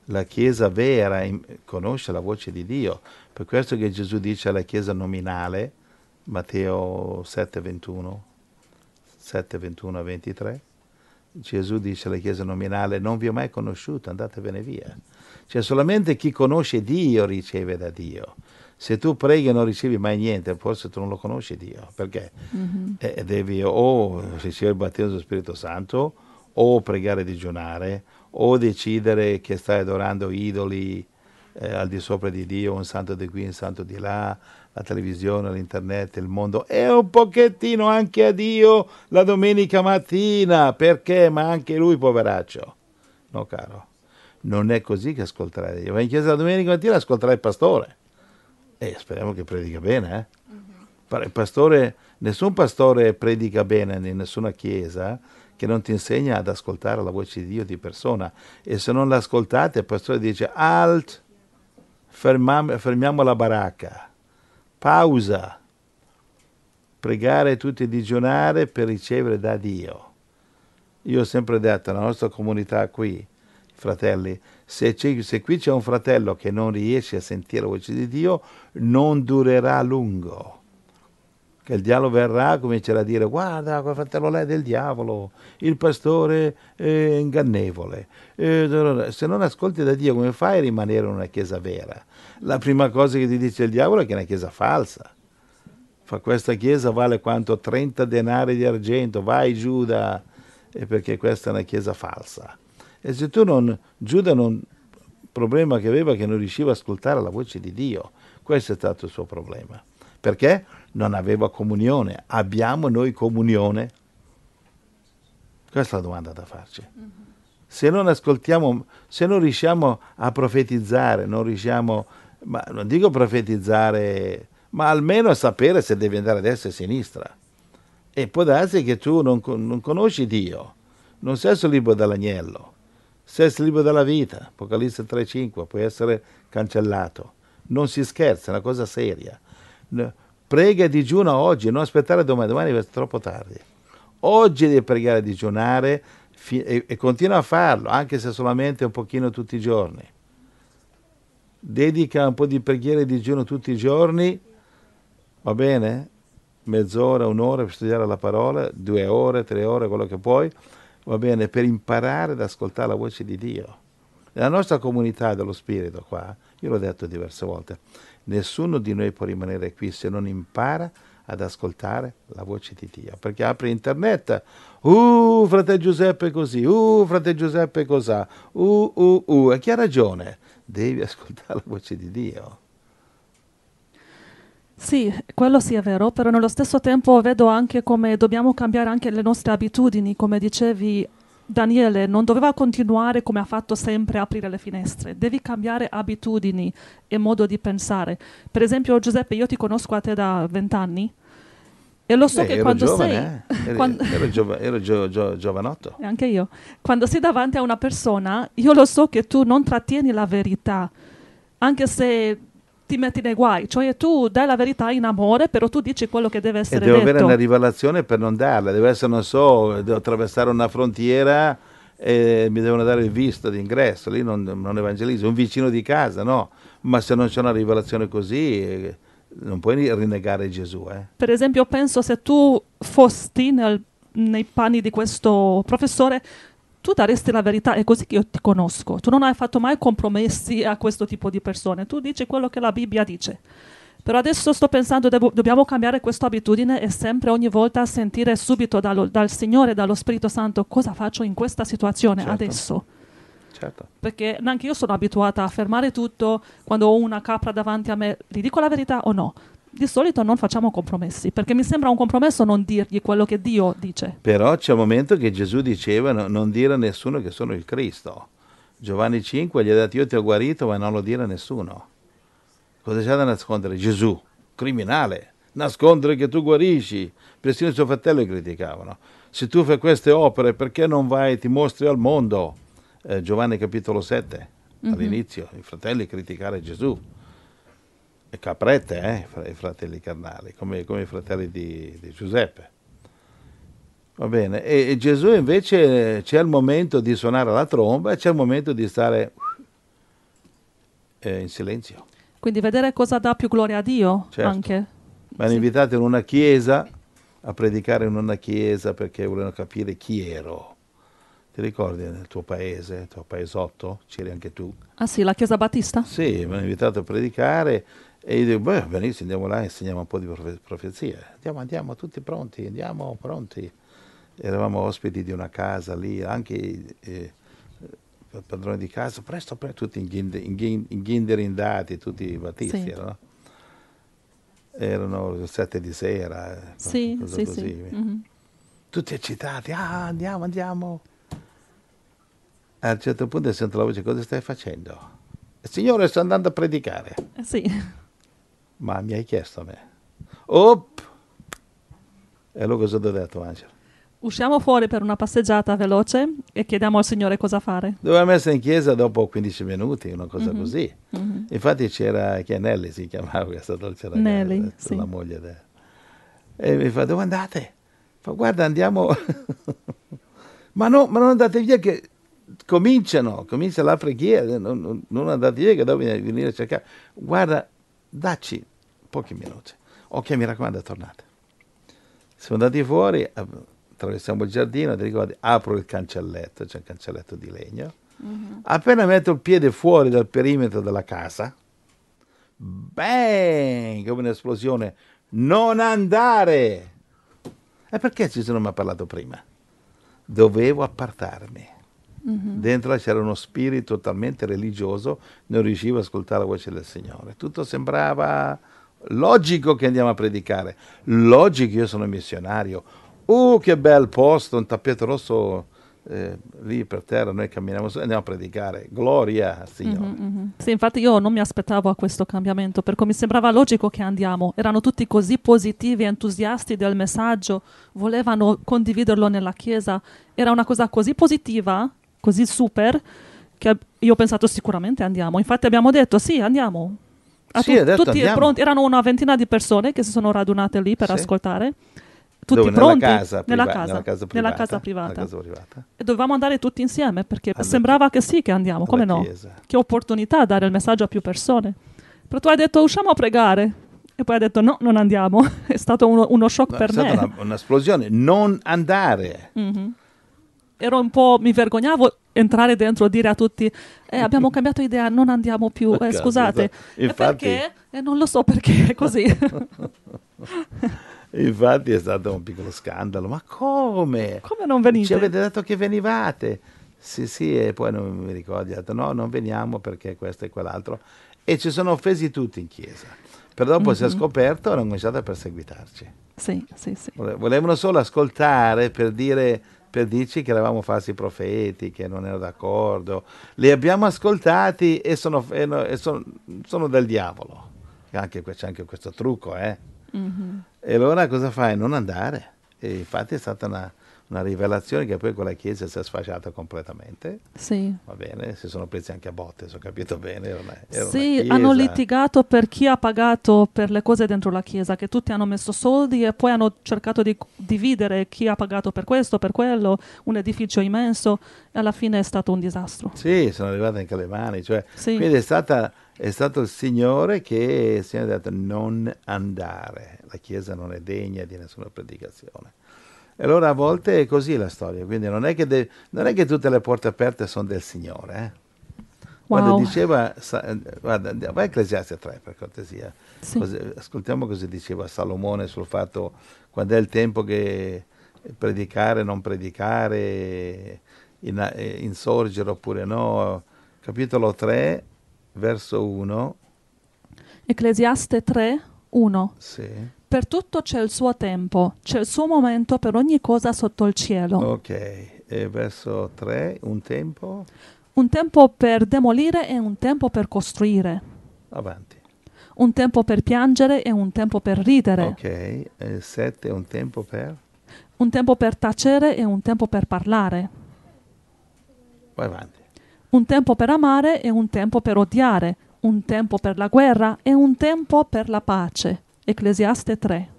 La Chiesa vera conosce la voce di Dio, per questo che Gesù dice alla Chiesa nominale, Matteo 7, 21, 7, 21 23, Gesù dice alla Chiesa nominale, non vi ho mai conosciuto, andatevene via. Cioè solamente chi conosce Dio riceve da Dio se tu preghi e non ricevi mai niente, forse tu non lo conosci Dio, perché mm-hmm. eh, devi o ricevere il battesimo dello Spirito Santo, o pregare e digiunare, o decidere che stai adorando idoli eh, al di sopra di Dio, un santo di qui, un santo di là, la televisione, l'internet, il mondo, e un pochettino anche a Dio la domenica mattina, perché? Ma anche lui, poveraccio. No, caro, non è così che ascolterai Dio. Vai in chiesa la domenica mattina, e ascolterai il pastore e eh, speriamo che predica bene. Eh? uh Pastore, nessun pastore predica bene in nessuna chiesa che non ti insegna ad ascoltare la voce di Dio di persona. E se non l'ascoltate, il pastore dice, alt, fermam, fermiamo la baracca, pausa, pregare tutti e digiunare per ricevere da Dio. Io ho sempre detto alla nostra comunità qui, fratelli, se, se qui c'è un fratello che non riesce a sentire la voce di Dio, non durerà a lungo. Che il diavolo verrà, e comincerà a dire guarda, quel fratello là è del diavolo, il pastore è ingannevole. E, eh, se non ascolti da Dio come fai a rimanere in una chiesa vera? La prima cosa che ti dice il diavolo è che è una chiesa falsa Fa questa chiesa vale quanto 30 denari di argento, vai Giuda, perché questa è una chiesa falsa. E se tu non, Giuda non, il problema che aveva è che non riusciva ad ascoltare la voce di Dio, questo è stato il suo problema. Perché non aveva comunione. Abbiamo noi comunione? Questa è la domanda da farci. Mm-hmm. Se non ascoltiamo, se non riusciamo a profetizzare, non riusciamo, ma non dico profetizzare, ma almeno a sapere se devi andare a destra e a sinistra. E può darsi che tu non, non conosci Dio, non sei sul libro dell'agnello Sesto libro della vita, Apocalisse 3.5, può essere cancellato. Non si scherza, è una cosa seria. Prega e digiuna oggi, non aspettare domani, domani è troppo tardi. Oggi devi pregare e digiunare e, e continua a farlo, anche se solamente un pochino tutti i giorni. Dedica un po' di preghiera e digiuno tutti i giorni, va bene? Mezz'ora, un'ora per studiare la parola, due ore, tre ore, quello che puoi va bene, per imparare ad ascoltare la voce di Dio. Nella nostra comunità dello Spirito qua, io l'ho detto diverse volte, nessuno di noi può rimanere qui se non impara ad ascoltare la voce di Dio. Perché apre internet, uh, frate Giuseppe così, uh, frate Giuseppe cos'ha, uh, uh, uh, e chi ha ragione? Devi ascoltare la voce di Dio. Sì, quello sì è vero, però nello stesso tempo vedo anche come dobbiamo cambiare anche le nostre abitudini, come dicevi Daniele non doveva continuare come ha fatto sempre aprire le finestre, devi cambiare abitudini e modo di pensare. Per esempio Giuseppe, io ti conosco a te da vent'anni e lo so Beh, che quando giovane, sei... Eh? Quando ero, giova, ero gio, gio, giovanotto. Anche io. Quando sei davanti a una persona, io lo so che tu non trattieni la verità, anche se ti metti nei guai, cioè tu dai la verità in amore, però tu dici quello che deve essere e devo detto. avere una rivelazione per non darla, deve essere, non so, devo attraversare una frontiera e mi devono dare il visto d'ingresso, lì non, non evangelizzo, un vicino di casa, no, ma se non c'è una rivelazione così non puoi rinnegare Gesù. Eh. Per esempio penso se tu fosti nel, nei panni di questo professore, tu daresti la verità, è così che io ti conosco. Tu non hai fatto mai compromessi a questo tipo di persone, tu dici quello che la Bibbia dice. Però adesso sto pensando, deb- dobbiamo cambiare questa abitudine e sempre ogni volta sentire subito dallo, dal Signore, dallo Spirito Santo, cosa faccio in questa situazione certo. adesso. Certo. Perché neanche io sono abituata a fermare tutto quando ho una capra davanti a me, gli dico la verità o no? di solito non facciamo compromessi, perché mi sembra un compromesso non dirgli quello che Dio dice. Però c'è un momento che Gesù diceva no, non dire a nessuno che sono il Cristo. Giovanni 5 gli ha detto io ti ho guarito ma non lo dire a nessuno. Cosa c'è da nascondere? Gesù, criminale, nascondere che tu guarisci. Persino il suo fratello criticavano. Se tu fai queste opere perché non vai e ti mostri al mondo? Eh, Giovanni capitolo 7, mm-hmm. all'inizio, i fratelli criticare Gesù le caprette, eh, i fratelli carnali, come, come i fratelli di, di, Giuseppe. Va bene, e, e Gesù invece c'è il momento di suonare la tromba e c'è il momento di stare eh, in silenzio. Quindi vedere cosa dà più gloria a Dio certo. anche. Vanno sì. invitati in una chiesa a predicare in una chiesa perché volevano capire chi ero. Ti ricordi nel tuo paese, nel tuo paesotto? C'eri anche tu? Ah sì, la chiesa battista? Sì, mi hanno invitato a predicare e io dico, beh, benissimo, andiamo là e insegniamo un po' di profe- profezia. Andiamo, andiamo, tutti pronti, andiamo, pronti. Eravamo ospiti di una casa lì, anche eh, eh padrone di casa, presto, presto, tutti inghinderindati, tutti battisti, sì. erano. Erano sette di sera, eh, sì, sì, così. Mm-hmm. Tutti eccitati, ah, andiamo, andiamo. A un certo punto sento la voce, cosa stai facendo? Signore, sto andando a predicare. Sì ma mi hai chiesto a me. Op! E allora cosa ti ho detto, Angela? Usciamo fuori per una passeggiata veloce e chiediamo al Signore cosa fare. Doveva essere in chiesa dopo 15 minuti, una cosa mm-hmm. così. Mm-hmm. Infatti c'era Chianelli, si chiamava questa dolce ragazza, Nelly, sì. la moglie. De... E mi fa, dove andate? Fa, guarda, andiamo... ma, no, ma non andate via che cominciano, comincia la preghiera, non, non andate via che dopo venire a cercare. Guarda, dacci pochi minuti. Ok, mi raccomando, tornate. Siamo andati fuori, attraversiamo il giardino, ti ricordi, apro il cancelletto, c'è cioè un cancelletto di legno. Mm-hmm. Appena metto il piede fuori dal perimetro della casa, bang, come un'esplosione, non andare! E perché Gesù non mi ha parlato prima? Dovevo appartarmi. Mm-hmm. Dentro c'era uno spirito talmente religioso, non riuscivo ad ascoltare la voce del Signore. Tutto sembrava logico che andiamo a predicare, logico io sono missionario. Uh, che bel posto, un tappeto rosso eh, lì per terra, noi camminiamo su e andiamo a predicare. Gloria al Signore. Mm-hmm, mm-hmm, Sì, infatti io non mi aspettavo a questo cambiamento, perché mi sembrava logico che andiamo. Erano tutti così positivi, entusiasti del messaggio, volevano condividerlo nella Chiesa. Era una cosa così positiva così super che io ho pensato sicuramente andiamo. Infatti abbiamo detto sì, andiamo. A sì, tu- detto, tutti andiamo. pronti, erano una ventina di persone che si sono radunate lì per sì. ascoltare. Tutti Dove, pronti nella casa, nella, priva- casa, nella, casa privata, nella, casa, privata, nella casa privata. E dovevamo andare tutti insieme perché Alla sembrava che sì, che andiamo, come no? Chiesa. Che opportunità dare il messaggio a più persone. Però tu hai detto usciamo a pregare. E poi hai detto no, non andiamo. è stato uno, uno shock no, per me. È stata me. Una, un'esplosione. Non andare. Mm-hmm ero un po', mi vergognavo entrare dentro e dire a tutti eh, abbiamo cambiato idea, non andiamo più, eh, certo, scusate. Esatto. Infatti... Perché? Eh, non lo so perché è così. Infatti è stato un piccolo scandalo, ma come? Come non venite? Ci avete detto che venivate. Sì, sì, e poi non mi ricordo, ha detto no, non veniamo perché questo e quell'altro. E ci sono offesi tutti in chiesa. Però dopo mm-hmm. si è mm-hmm. scoperto e hanno cominciato a perseguitarci. Sì, sì, sì. Volevano solo ascoltare per dire per dirci che eravamo falsi profeti, che non ero d'accordo. Li abbiamo ascoltati e sono, e sono, sono del diavolo. Anche, c'è anche questo trucco, eh? Mm-hmm. E allora cosa fai? Non andare. E infatti è stata una, una rivelazione che poi quella chiesa si è sfasciata completamente. Sì. Va bene, si sono presi anche a botte, se ho capito bene. Era una, era sì, hanno litigato per chi ha pagato per le cose dentro la chiesa, che tutti hanno messo soldi e poi hanno cercato di dividere chi ha pagato per questo, per quello, un edificio immenso e alla fine è stato un disastro. Sì, sono arrivate anche le mani, cioè, sì. quindi è, stata, è stato il Signore che si è detto non andare, la Chiesa non è degna di nessuna predicazione e allora a volte è così la storia, quindi non è che, de- non è che tutte le porte aperte sono del Signore. Eh? Wow. Quando diceva, sa- guarda, andiamo, vai a Ecclesiastia 3 per cortesia, sì. così, ascoltiamo cosa diceva Salomone sul fatto quando è il tempo che predicare, non predicare, in- eh, insorgere oppure no. Capitolo 3, verso 1. Ecclesiaste 3, 1. Sì. Per tutto c'è il suo tempo, c'è il suo momento per ogni cosa sotto il cielo. Ok, e verso 3, un tempo? Un tempo per demolire e un tempo per costruire. Avanti. Un tempo per piangere e un tempo per ridere. Ok, e 7, un tempo per? Un tempo per tacere e un tempo per parlare. Vai avanti. Un tempo per amare e un tempo per odiare, un tempo per la guerra e un tempo per la pace Ecclesiaste 3.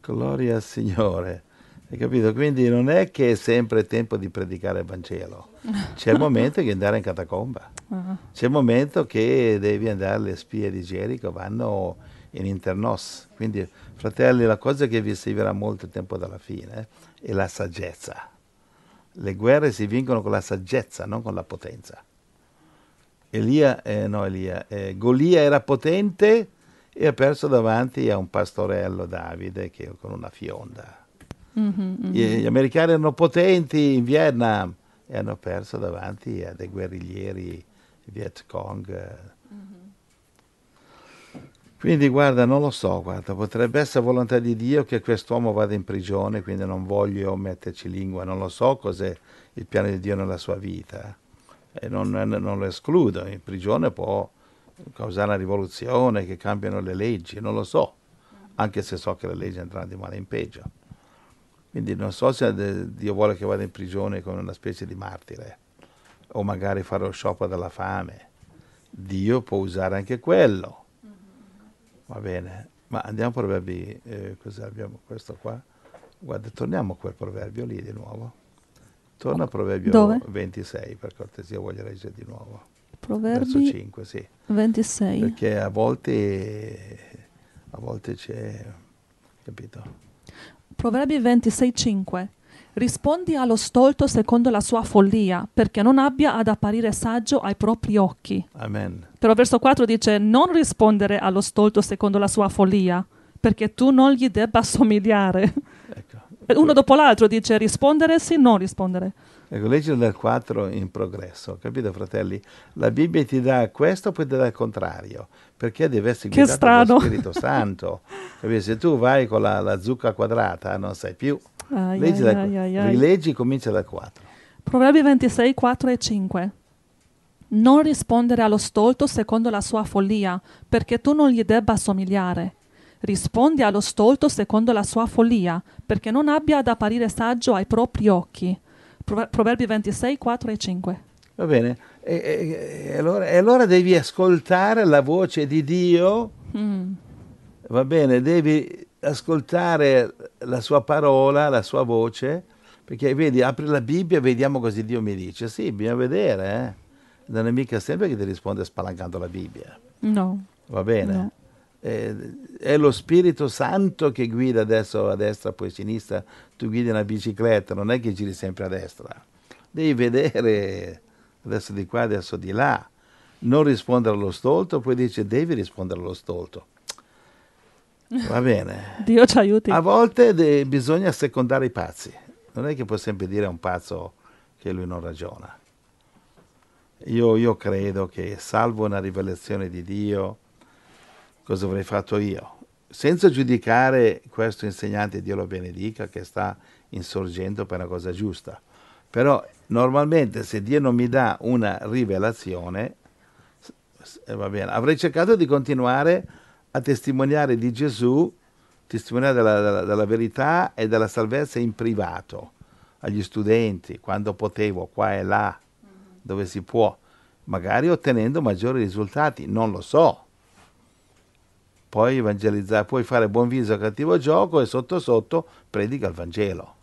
Gloria al Signore. Hai capito? Quindi non è che è sempre tempo di predicare il Vangelo. C'è il momento di andare in catacomba. Ah. C'è il momento che devi andare alle spie di Gerico, vanno in internos. Quindi, fratelli, la cosa che vi servirà molto tempo dalla fine è la saggezza. Le guerre si vincono con la saggezza, non con la potenza. Elia, eh, no, Elia, eh, Golia era potente, e ha perso davanti a un pastorello Davide che, con una fionda. Mm-hmm, mm-hmm. Gli americani erano potenti in Vietnam e hanno perso davanti a dei guerriglieri Viet Cong. Mm-hmm. Quindi guarda, non lo so, guarda, potrebbe essere volontà di Dio che quest'uomo vada in prigione, quindi non voglio metterci lingua, non lo so cos'è il piano di Dio nella sua vita. E non, non lo escludo, in prigione può causare una rivoluzione, che cambiano le leggi, non lo so, anche se so che le leggi andranno di male in peggio. Quindi non so se Dio vuole che vada in prigione come una specie di martire o magari fare lo sciopero della fame. Dio può usare anche quello. Va bene, ma andiamo a proverbi, eh, cosa abbiamo questo qua? Guarda, torniamo a quel proverbio lì di nuovo. Torna a proverbio Dove? 26, per cortesia voglio leggere di nuovo. Proverbi 5, sì. 26. Perché a volte, a volte c'è, capito? Proverbi 26, 5. Rispondi allo stolto secondo la sua follia, perché non abbia ad apparire saggio ai propri occhi. Amen. Però verso 4 dice non rispondere allo stolto secondo la sua follia, perché tu non gli debba somigliare. Ecco. Uno dopo l'altro dice rispondere sì, non rispondere. Ecco, leggi dal 4 in progresso, capito fratelli? La Bibbia ti dà questo, poi ti dà il contrario, perché deve essere guidato dallo Spirito Santo. capito? Se tu vai con la, la zucca quadrata non sai più. Ai, leggi ai, da, ai, ai, rileggi comincia dal 4. Proverbi 26, 4 e 5. Non rispondere allo stolto secondo la sua follia, perché tu non gli debba somigliare. Rispondi allo stolto secondo la sua follia, perché non abbia ad apparire saggio ai propri occhi. Proverbi 26, 4 e 5. Va bene, e, e, allora, e allora, devi ascoltare la voce di Dio, mm. va bene, devi ascoltare la sua parola, la sua voce, perché vedi, apri la Bibbia e vediamo cosa Dio mi dice. Sì, bisogna vedere, eh? non è mica sempre che ti risponde spalancando la Bibbia. No. Va bene? No eh, è lo Spirito Santo che guida adesso a destra, poi a sinistra, tu guidi una bicicletta, non è che giri sempre a destra, devi vedere adesso di qua, adesso di là, non rispondere allo stolto, poi dice devi rispondere allo stolto. Va bene. Dio ci aiuti. A volte de- bisogna secondare i pazzi, non è che puoi sempre dire a un pazzo che lui non ragiona. Io, io credo che salvo una rivelazione di Dio, cosa avrei fatto io? Senza giudicare questo insegnante, Dio lo benedica, che sta insorgendo per la cosa giusta. Però normalmente se Dio non mi dà una rivelazione, eh, bene, avrei cercato di continuare a testimoniare di Gesù, testimoniare della, della, della verità e della salvezza in privato, agli studenti, quando potevo, qua e là, mm-hmm. dove si può, magari ottenendo maggiori risultati, non lo so poi evangelizzare, puoi fare buon viso a cattivo gioco e sotto sotto predica il Vangelo.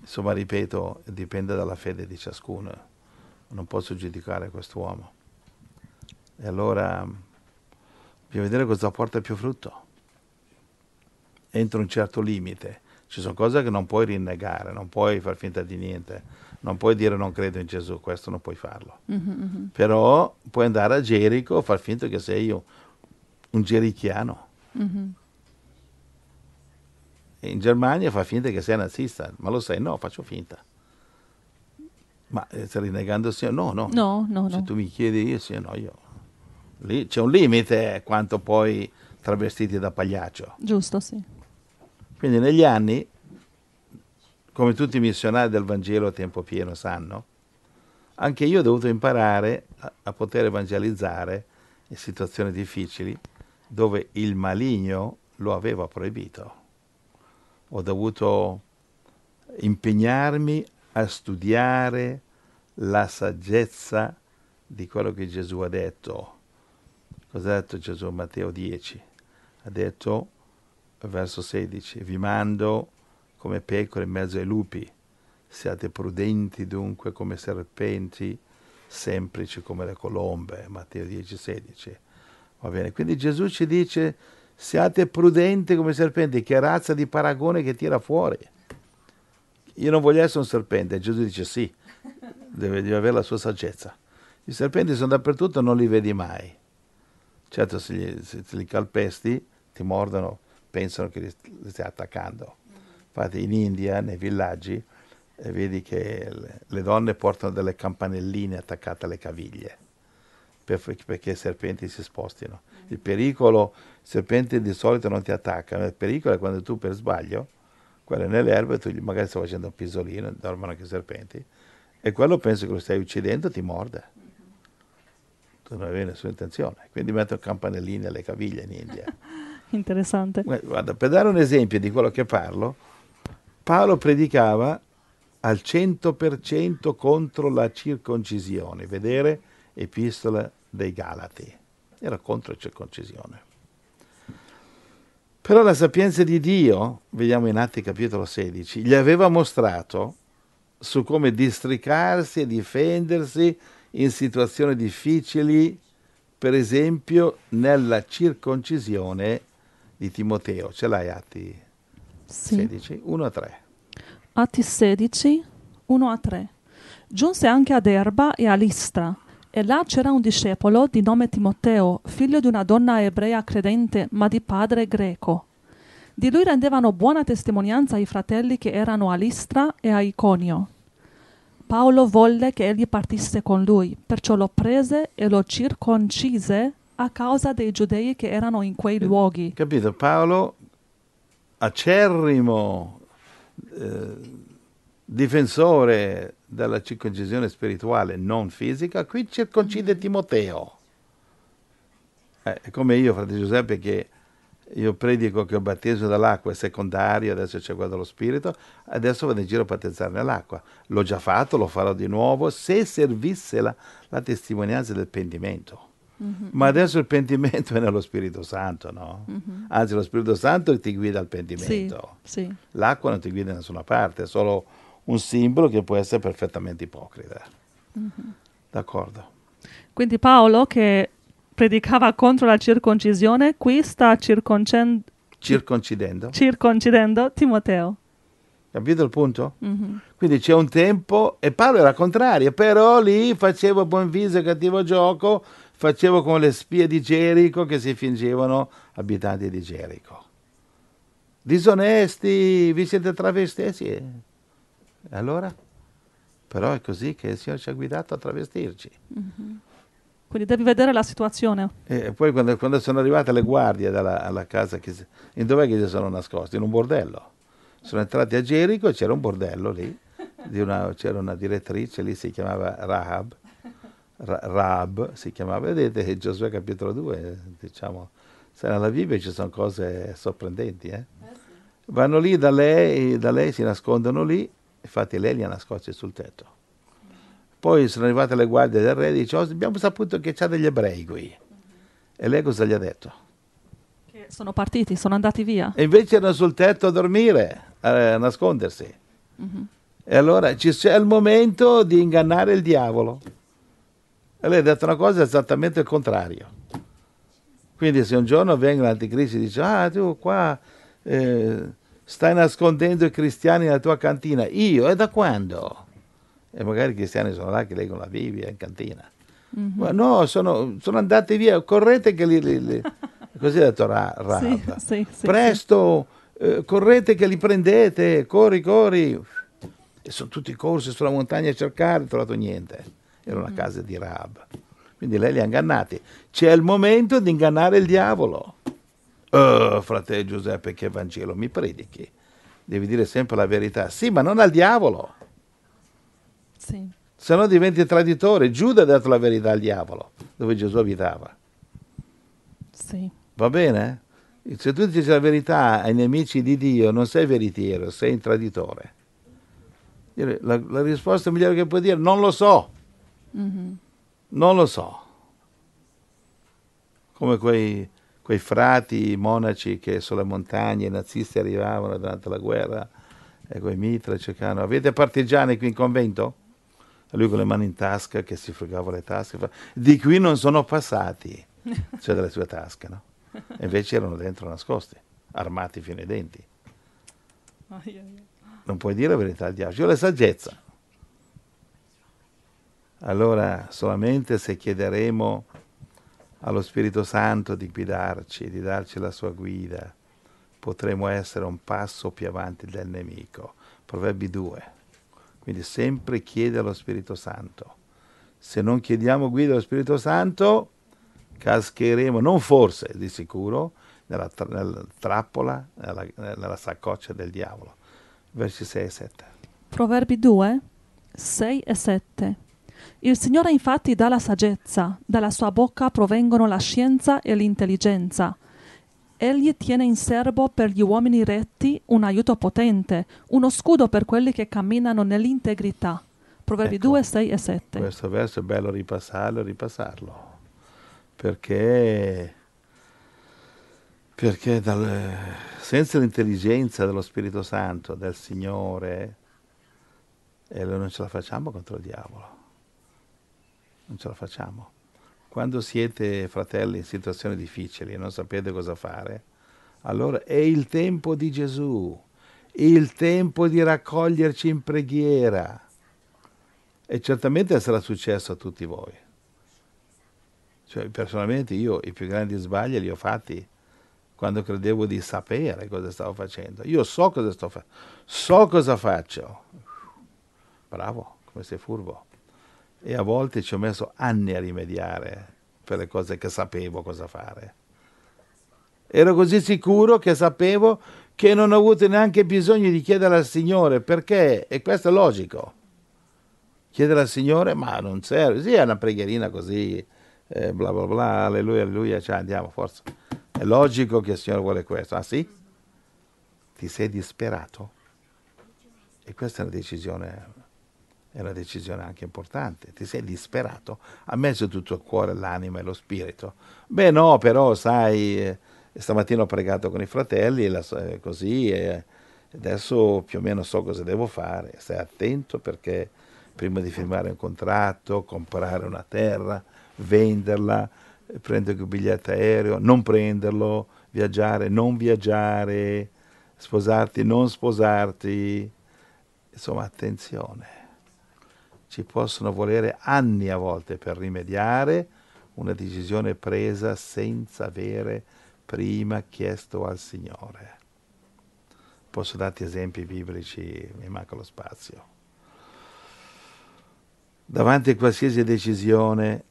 Insomma, ripeto, dipende dalla fede di ciascuno, non posso giudicare quest'uomo. E allora bisogna vedere cosa porta più frutto. Entro un certo limite. Ci sono cose che non puoi rinnegare, non puoi far finta di niente, non puoi dire non credo in Gesù, questo non puoi farlo. Mm-hmm. mm-hmm. Però puoi andare a Gerico, e far finta che sei io un gerichiano. Mm-hmm. in Germania fa finta che sia nazista, ma lo sai, no, faccio finta. Ma eh, stai rinnegando sì o no? No, no, no. Se no. tu mi chiedi io sì o no, io... Lì c'è un limite eh, quanto poi travestiti da pagliaccio. Giusto, sì. Quindi negli anni, come tutti i missionari del Vangelo a tempo pieno sanno, anche io ho dovuto imparare a, a poter evangelizzare in situazioni difficili dove il maligno lo aveva proibito. Ho dovuto impegnarmi a studiare la saggezza di quello che Gesù ha detto. Cosa ha detto Gesù Matteo 10? Ha detto, verso 16, vi mando come pecore in mezzo ai lupi, siate prudenti dunque come serpenti, semplici come le colombe, Matteo 10, 16. Va bene, quindi Gesù ci dice siate prudenti come serpenti, che razza di paragone che tira fuori. Io non voglio essere un serpente, Gesù dice sì, deve, deve avere la sua saggezza. I serpenti sono dappertutto, non li vedi mai. Certo, se, gli, se li calpesti, ti mordono, pensano che li, li stai attaccando. Infatti in India, nei villaggi, eh, vedi che le, le donne portano delle campanelline attaccate alle caviglie per, perché i serpenti si spostino. Il pericolo, il serpente di solito non ti attacca, il pericolo è quando tu per sbaglio, quello è nell'erba tu magari stai facendo un pisolino, dormono anche i serpenti, e quello pensi che lo stai uccidendo ti morde. Tu non avevi nessuna intenzione, quindi metto campanellini alle caviglie in India. Interessante. Eh, guarda, per dare un esempio di quello che parlo, Paolo predicava al 100% contro la circoncisione, vedere Epistola dei Galati. Era contro la circoncisione. Però la sapienza di Dio, vediamo in Atti capitolo 16, gli aveva mostrato su come districarsi e difendersi in situazioni difficili, per esempio nella circoncisione di Timoteo. Ce l'hai Atti sì. 16, 1 a 3. Atti 16, 1 a 3. Giunse anche ad Erba e a Listra, e là c'era un discepolo di nome Timoteo, figlio di una donna ebrea credente, ma di padre greco. Di lui rendevano buona testimonianza i fratelli che erano a Listra e a Iconio. Paolo volle che egli partisse con lui, perciò lo prese e lo circoncise a causa dei giudei che erano in quei luoghi. Capito? Paolo, acerrimo eh, difensore dalla circoncisione spirituale, non fisica, qui circoncide mm. Timoteo. Eh, come io, frate Giuseppe, che io predico che il battesimo dall'acqua è secondario, adesso c'è quello dello Spirito, adesso vado in giro a battezzare nell'acqua. L'ho già fatto, lo farò di nuovo, se servisse la, la testimonianza del pentimento. Mm-hmm. Ma adesso il pentimento è nello Spirito Santo, no? Mm-hmm. Anzi, lo Spirito Santo ti guida al pentimento. Sì, sì. L'acqua non ti guida da nessuna parte, è solo un simbolo che può essere perfettamente ipocrita. Mm-hmm. D'accordo. Quindi Paolo che predicava contro la circoncisione, qui sta circoncen- circoncidendo. circoncidendo Timoteo. Capito il punto? Mm-hmm. Quindi c'è un tempo, e Paolo era contrario, però lì facevo buon viso e cattivo gioco, facevo con le spie di Gerico che si fingevano abitanti di Gerico. Disonesti, vi siete travestiti? Sì allora? Però è così che il Signore ci ha guidato a travestirci. Mm-hmm. Quindi devi vedere la situazione. E poi quando, quando sono arrivate le guardie dalla, alla casa, che, in dov'è che si sono nascosti? In un bordello. Sono entrati a Gerico e c'era un bordello lì, una, c'era una direttrice lì, si chiamava Rahab. Ra- si chiamava, vedete, Giosuè capitolo 2, diciamo, se nella Bibbia ci sono cose sorprendenti. Eh? eh Vanno lì da lei, da lei si nascondono lì Infatti lei li ha nascosti sul tetto. Poi sono arrivate le guardie del re e dice, oh, abbiamo saputo che c'è degli ebrei qui. E lei cosa gli ha detto? Che sono partiti, sono andati via. E invece erano sul tetto a dormire, a nascondersi. Mm-hmm. E allora ci c'è il momento di ingannare il diavolo. E lei ha detto una cosa esattamente il contrario. Quindi se un giorno vengono l'anticristo e dice, ah tu qua... Eh, Stai nascondendo i cristiani nella tua cantina. Io? E da quando? E magari i cristiani sono là che leggono la Bibbia in cantina. Mm-hmm. Ma no, sono, sono, andati via, correte che li... li, li così ha detto Ra, sì, sì, sì, Presto, eh, correte che li prendete, corri, corri. E sono tutti corsi sulla montagna a cercare, non ho trovato niente. Era una mm. casa di Rab. Quindi lei li ha ingannati. C'è il momento di ingannare il diavolo. Oh, fratello Giuseppe, che Vangelo mi predichi? Devi dire sempre la verità. Sì, ma non al diavolo. Sì. Se no diventi traditore. Giuda ha dato la verità al diavolo, dove Gesù abitava. Sì. Va bene? Se tu dici la verità ai nemici di Dio, non sei veritiero, sei un traditore. La, la risposta migliore che puoi dire, è non lo so. Mm-hmm. Non lo so. Come quei quei frati monaci che sulle montagne i nazisti arrivavano durante la guerra e quei mitra cercavano, avete partigiani qui in convento? E lui con le mani in tasca che si fregava le tasche, di qui non sono passati, cioè dalle sue tasche, no? E invece erano dentro nascosti, armati fino ai denti. Non puoi dire la verità al diavolo, c'è la saggezza. Allora solamente se chiederemo allo Spirito Santo di guidarci, di darci la sua guida, potremo essere un passo più avanti del nemico. Proverbi 2. Quindi sempre chiede allo Spirito Santo. Se non chiediamo guida allo Spirito Santo, cascheremo, non forse, di sicuro, nella, tra- nella trappola, nella, nella saccoccia del diavolo. Versi 6 e 7. Proverbi 2, 6 e 7. Il Signore infatti dà la saggezza, dalla sua bocca provengono la scienza e l'intelligenza. Egli tiene in serbo per gli uomini retti un aiuto potente, uno scudo per quelli che camminano nell'integrità. Proverbi ecco, 2, 6 e 7. Questo verso è bello ripassarlo e ripassarlo, perché, perché dal, senza l'intelligenza dello Spirito Santo, del Signore, eh, noi non ce la facciamo contro il diavolo non ce la facciamo. Quando siete fratelli in situazioni difficili e non sapete cosa fare, allora è il tempo di Gesù, il tempo di raccoglierci in preghiera. E certamente sarà successo a tutti voi. Cioè, personalmente io i più grandi sbagli li ho fatti quando credevo di sapere cosa stavo facendo. Io so cosa sto facendo, so cosa faccio. Bravo, come sei furbo e a volte ci ho messo anni a rimediare per le cose che sapevo cosa fare. Ero così sicuro che sapevo che non ho avuto neanche bisogno di chiedere al Signore perché, e questo è logico. Chiedere al Signore, ma non serve, sì, è una preghierina così, eh, bla bla bla, alleluia, alleluia, cioè andiamo, forza. È logico che il Signore vuole questo. Ah sì? Ti sei disperato? E questa è una decisione è una decisione anche importante, ti sei disperato, ha messo tutto il cuore, l'anima e lo spirito. Beh no, però sai, eh, stamattina ho pregato con i fratelli, eh, così, e adesso più o meno so cosa devo fare, stai attento perché prima di firmare un contratto, comprare una terra, venderla, prendere un biglietto aereo, non prenderlo, viaggiare, non viaggiare, sposarti, non sposarti. Insomma, attenzione ci possono volere anni a volte per rimediare una decisione presa senza avere prima chiesto al Signore. Posso darti esempi biblici, mi manca lo spazio. Davanti a qualsiasi decisione,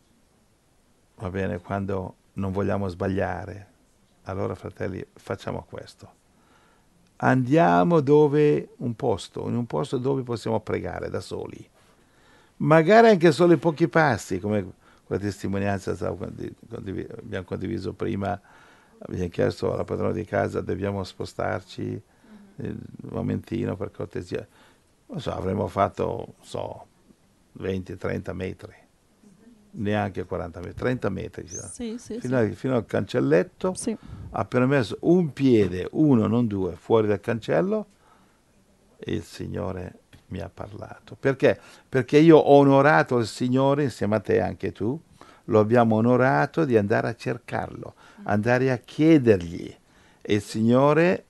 va bene, quando non vogliamo sbagliare, allora fratelli facciamo questo. Andiamo dove un posto, in un posto dove possiamo pregare da soli magari anche solo i pochi passi, come quella testimonianza abbiamo condiviso prima, abbiamo chiesto alla padrona di casa dobbiamo spostarci mm-hmm. un momentino per cortesia. Non so, avremmo fatto, so, 20-30 metri, mm-hmm. neanche 40 metri, 30 metri. Cioè. Sì, sì, fino, sì. A, fino, Al, cancelletto, appena messo un piede, uno, non due, fuori dal cancello, e il Signore mi ha parlato. Perché? Perché io ho onorato il Signore insieme a te anche tu, lo abbiamo onorato di andare a cercarlo, andare a chiedergli. E il Signore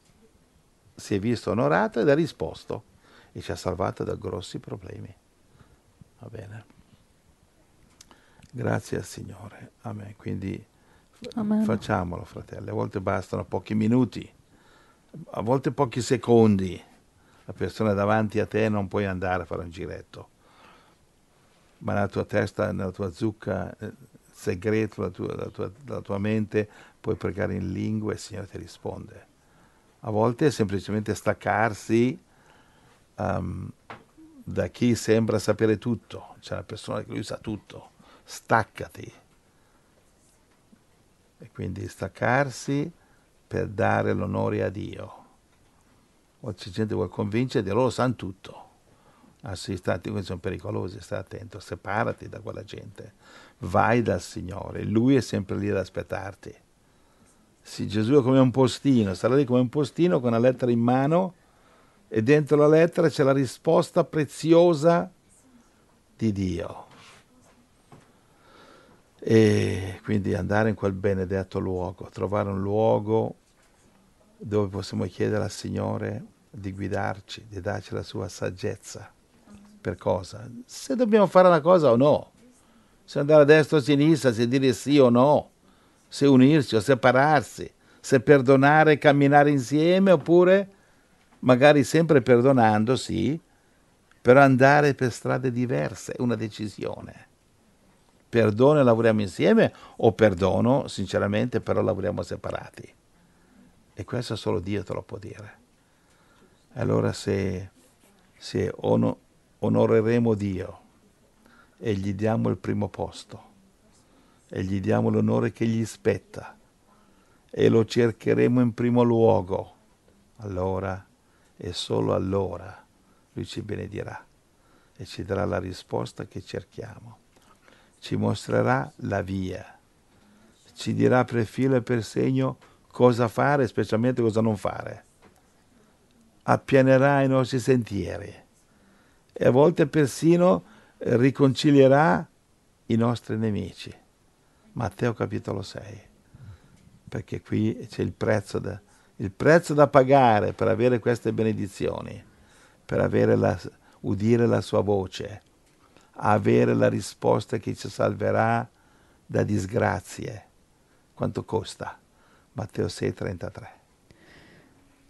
si è visto onorato ed ha risposto e ci ha salvato da grossi problemi. Va bene. Grazie al Signore. Amen. Quindi Amen. facciamolo, fratelli. A volte bastano pochi minuti, a volte pochi secondi la persona davanti a te non puoi andare a fare un giretto, ma nella tua testa, nella tua zucca, nel eh, segreto, la tua, la tua, la tua mente, puoi pregare in lingua e il Signore ti risponde. A volte è semplicemente staccarsi um, da chi sembra sapere tutto, c'è una persona che lui sa tutto, staccati. E quindi staccarsi per dare l'onore a Dio o c'è gente che vuole convincere, loro sanno tutto. Ah sì, stati, quindi sono pericolosi, stai attento, separati da quella gente, vai dal Signore, Lui è sempre lì ad aspettarti. Sì, Gesù è come un postino, sarà lì come un postino con una lettera in mano e dentro la lettera c'è la risposta preziosa di Dio. E quindi andare in quel benedetto luogo, trovare un luogo dove possiamo chiedere al Signore di guidarci, di darci la sua saggezza. Per cosa? Se dobbiamo fare una cosa o no. Se andare a destra o a sinistra, se dire sì o no. Se unirsi o separarsi. Se perdonare e camminare insieme oppure magari sempre perdonandosi, però andare per strade diverse. È una decisione. Perdono e lavoriamo insieme o perdono, sinceramente, però lavoriamo separati. E questo solo Dio te lo può dire. Allora se, se ono, onoreremo Dio e gli diamo il primo posto e gli diamo l'onore che gli spetta e lo cercheremo in primo luogo, allora e solo allora lui ci benedirà e ci darà la risposta che cerchiamo. Ci mostrerà la via, ci dirà per filo e per segno cosa fare, specialmente cosa non fare appianerà i nostri sentieri e a volte persino riconcilierà i nostri nemici. Matteo capitolo 6 perché qui c'è il prezzo, da, il prezzo da, pagare per avere queste benedizioni, per la, udire la sua voce, avere la risposta che ci salverà da disgrazie. Quanto costa? Matteo 6, 33.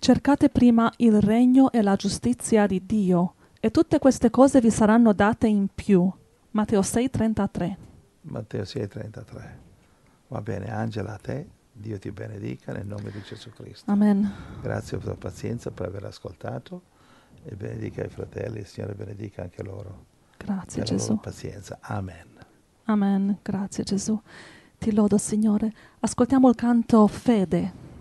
Cercate prima il regno e la giustizia di Dio, e tutte queste cose vi saranno date in più. Matteo 6:33. Matteo 6:33. Va bene, Angela, a te. Dio ti benedica nel nome di Gesù Cristo. Amen. Grazie per la pazienza, per aver ascoltato e benedica i fratelli, il Signore benedica anche loro. Grazie per Gesù. Per la pazienza. Amen. Amen. Grazie Gesù. Ti lodo, Signore. Ascoltiamo il canto Fede.